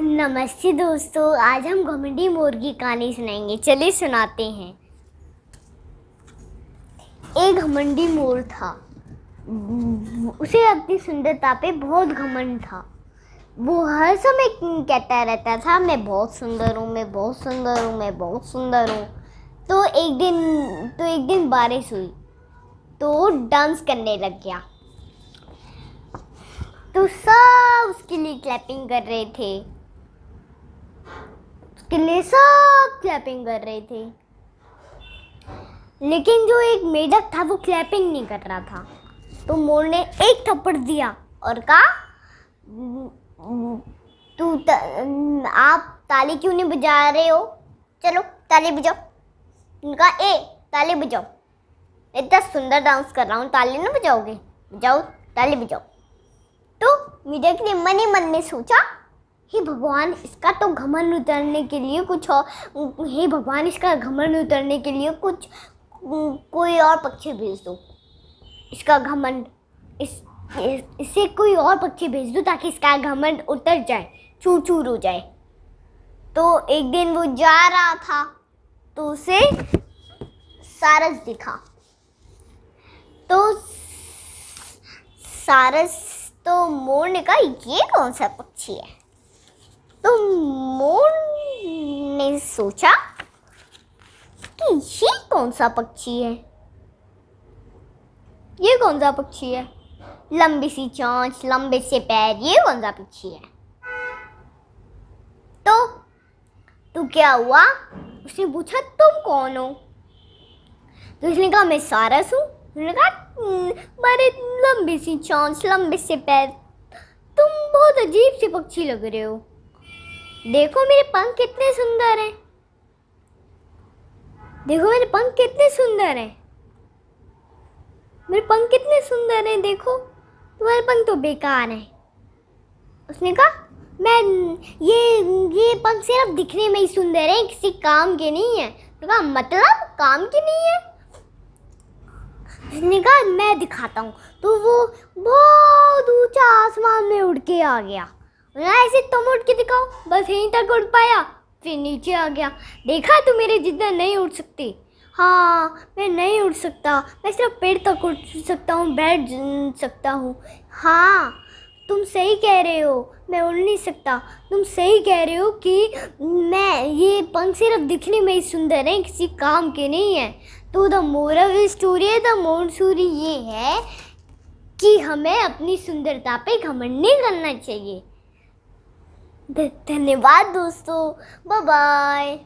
नमस्ते दोस्तों आज हम घमंडी मोर की कहानी सुनाएंगे चलिए सुनाते हैं एक घमंडी मोर था उसे अपनी सुंदरता पे बहुत घमंड था वो हर समय कहता रहता था मैं बहुत सुंदर हूँ मैं बहुत सुंदर हूँ मैं बहुत सुंदर हूँ तो एक दिन तो एक दिन बारिश हुई तो डांस करने लग गया तो सब उसके लिए क्लैपिंग कर रहे थे उसके लिए सब क्लैपिंग कर रहे थे लेकिन जो एक मेढक था वो क्लैपिंग नहीं कर रहा था तो मोर ने एक थप्पड़ दिया और कहा तू त, आप ताली क्यों नहीं बजा रहे हो चलो ताली बजाओ उनका ए ताली बजाओ इतना सुंदर डांस कर रहा हूँ ताली ना बजाओगे बजाओ ताली बजाओ तो मेढक ने मन ही मन में सोचा हे भगवान इसका तो घमन उतरने के लिए कुछ और हे भगवान इसका घमन उतरने के लिए कुछ कोई और पक्षी भेज दो इसका घमंड इस इसे कोई और पक्षी भेज दो ताकि इसका घमंड उतर जाए चूर चूर हो जाए तो एक दिन वो जा रहा था तो उसे सारस दिखा तो सारस तो मोर ने कहा ये कौन सा पक्षी है तो मोर ने सोचा कि ये कौन सा पक्षी है ये कौन सा पक्षी है लंबी सी चोंच लंबे से पैर ये कौन सा पक्षी है तो तो क्या हुआ उसने पूछा तुम कौन हो तो उसने कहा मैं सारस हूँ उसने कहा हम्म, बड़े लंबी सी चोंच लंबे से पैर तुम बहुत अजीब से पक्षी लग रहे हो देखो मेरे पंख कितने सुंदर हैं देखो मेरे पंख कितने सुंदर हैं मेरे पंख कितने सुंदर हैं देखो तुम्हारे पंख तो बेकार हैं उसने कहा मैं ये ये पंख सिर्फ दिखने में ही सुंदर हैं किसी काम के नहीं है तो कहा मतलब काम के नहीं है उसने कहा मैं दिखाता हूँ तो वो बहुत ऊंचा आसमान में उड़ के आ गया ऐसे तुम उठ के दिखाओ बस यहीं तक उड़ पाया फिर नीचे आ गया देखा तू मेरे जितना नहीं उड़ सकती हाँ मैं नहीं उड़ सकता मैं सिर्फ पेड़ तक उड़ सकता हूँ बैठ सकता हूँ हाँ तुम सही कह रहे हो मैं उड़ नहीं सकता तुम सही कह रहे हो कि मैं ये पंख सिर्फ दिखने में ही सुंदर है किसी काम के नहीं तो है तो the more story the more story ये है कि हमें अपनी सुंदरता पे घमंड नहीं करना चाहिए धन्यवाद दोस्तों बाय बाय